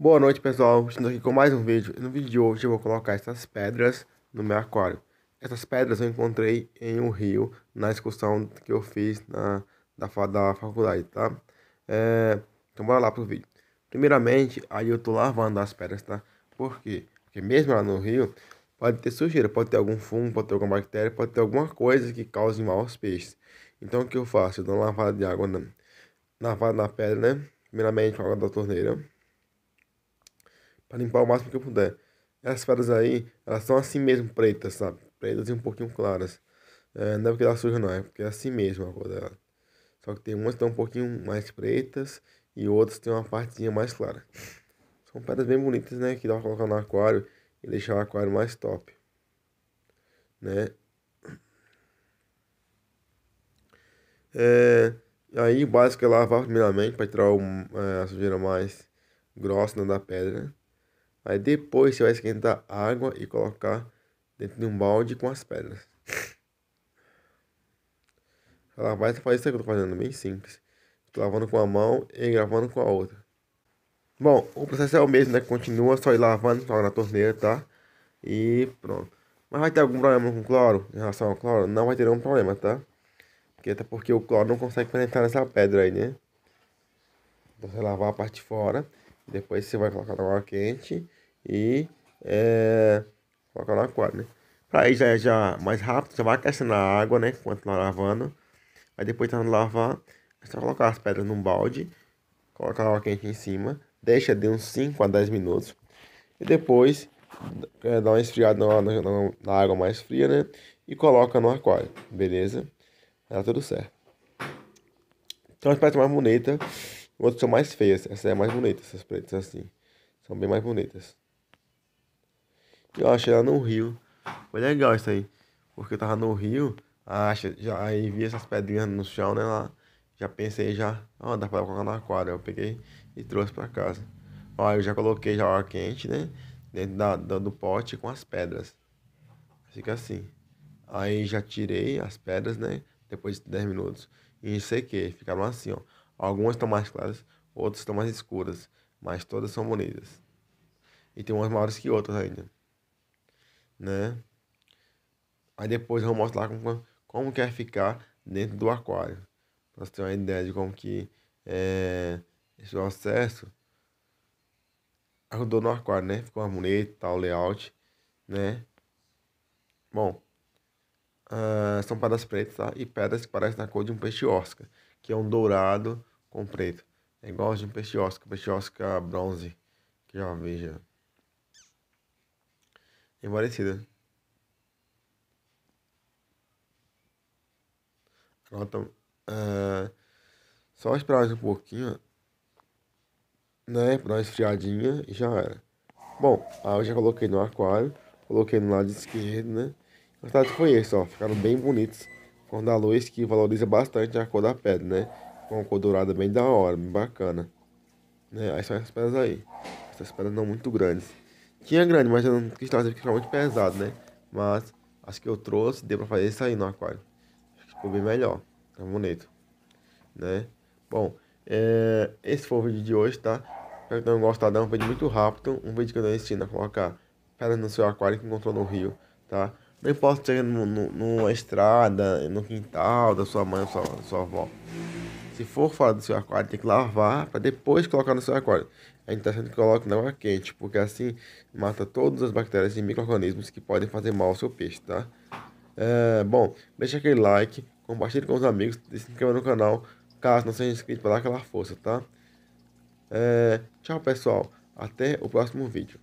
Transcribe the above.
Boa noite pessoal, estamos aqui com mais um vídeo. No vídeo de hoje eu vou colocar essas pedras no meu aquário. Essas pedras eu encontrei em um rio, na excursão que eu fiz na, da, da faculdade, tá? É, então bora lá pro vídeo. Primeiramente, aí eu tô lavando as pedras, tá? Por quê? Porque mesmo lá no rio, pode ter sujeira, pode ter algum fungo, pode ter alguma bactéria, pode ter alguma coisa que cause mal aos peixes. Então o que eu faço? Eu dou uma lavada de água na, lavada na pedra, né? Primeiramente com a água da torneira para limpar o máximo que eu puder. Essas pedras aí, elas são assim mesmo pretas, sabe? Pretas e um pouquinho claras. É, não é porque ela suja não, é porque é assim mesmo a cor dela. Só que tem umas que estão um pouquinho mais pretas e outras tem uma partezinha mais clara. São pedras bem bonitas, né? Que dá pra colocar no aquário e deixar o aquário mais top. Né? É, aí o básico é lavar primeiramente para tirar o, é, a sujeira mais grossa né, da pedra. Aí depois você vai esquentar água e colocar dentro de um balde com as pedras. Ela vai fazer isso que eu tô fazendo, bem simples. Tô lavando com a mão e gravando com a outra. Bom, o processo é o mesmo, né? Continua só ir lavando, só na torneira, tá? E pronto. Mas vai ter algum problema com cloro? Em relação ao cloro? Não vai ter nenhum problema, tá? Porque até porque o cloro não consegue penetrar nessa pedra aí, né? Então, você lavar a parte de fora. Depois você vai colocar na água quente e é, colocar no aquário, né? Pra já é já mais rápido, já vai aquecendo a água, né? Enquanto tá lavando. Aí depois tá lavar, é só colocar as pedras num balde, colocar a água quente em cima, deixa de uns 5 a 10 minutos. E depois é, dá uma esfriada na, na, na água mais fria, né? E coloca no aquário, beleza? Tá tudo certo. Então as pedras mais bonitas, outras são mais feias. essa é mais bonita, essas pretas assim. São bem mais bonitas. Eu achei ela no Rio. Foi legal isso aí. Porque eu tava no Rio, acha, já, aí vi essas pedrinhas no chão, né? Lá, já pensei já, ó, oh, dá pra colocar na quadra. Eu peguei e trouxe pra casa. Ó, eu já coloquei já água quente, né? Dentro da, do, do pote com as pedras. Fica assim. Aí já tirei as pedras, né? Depois de 10 minutos. E sequei. Ficaram assim, ó. Algumas estão mais claras, outras estão mais escuras. Mas todas são bonitas. E tem umas maiores que outras ainda né? Aí depois eu mostro lá como, como quer é ficar dentro do aquário. Pra você ter uma ideia de como que é, esse processo ajudou no aquário, né? Ficou harmoneta e tal, layout, né? Bom, uh, são pedras pretas, tá? E pedras que parecem na cor de um peixe osca, que é um dourado com preto. É igual de um peixe osca, peixe osca bronze, que já veja. Embarecida. Anota. Uh, tá, é, só esperar mais um pouquinho. Né? Pra dar uma esfriadinha e já era. Bom, aí eu já coloquei no aquário. Coloquei no lado esquerdo, né? O resultado tá, foi esse, ó. Ficaram bem bonitos. com da luz que valoriza bastante a cor da pedra, né? Com uma cor dourada bem da hora, bem bacana. Né? Aí são essas pedras aí. Essas pedras não muito grandes. Tinha é grande, mas eu não quis trazer porque ficava muito pesado, né? Mas acho que eu trouxe, deu pra fazer isso aí no aquário. Ficou bem melhor, tá bonito, né? Bom, é... esse foi o vídeo de hoje, tá? Espero que tenham gostado, é um vídeo muito rápido, um vídeo que eu tô ensinando a colocar pedras no seu aquário que encontrou no rio, tá? Não importa se no, no, numa estrada, no quintal da sua mãe ou sua, sua avó. Se for fora do seu aquário, tem que lavar para depois colocar no seu aquário. A gente está sendo que coloque na água quente, porque assim mata todas as bactérias e micro-organismos que podem fazer mal ao seu peixe, tá? É, bom, deixa aquele like, compartilhe com os amigos, se inscreva no canal, caso não seja inscrito, para dar aquela força, tá? É, tchau, pessoal. Até o próximo vídeo.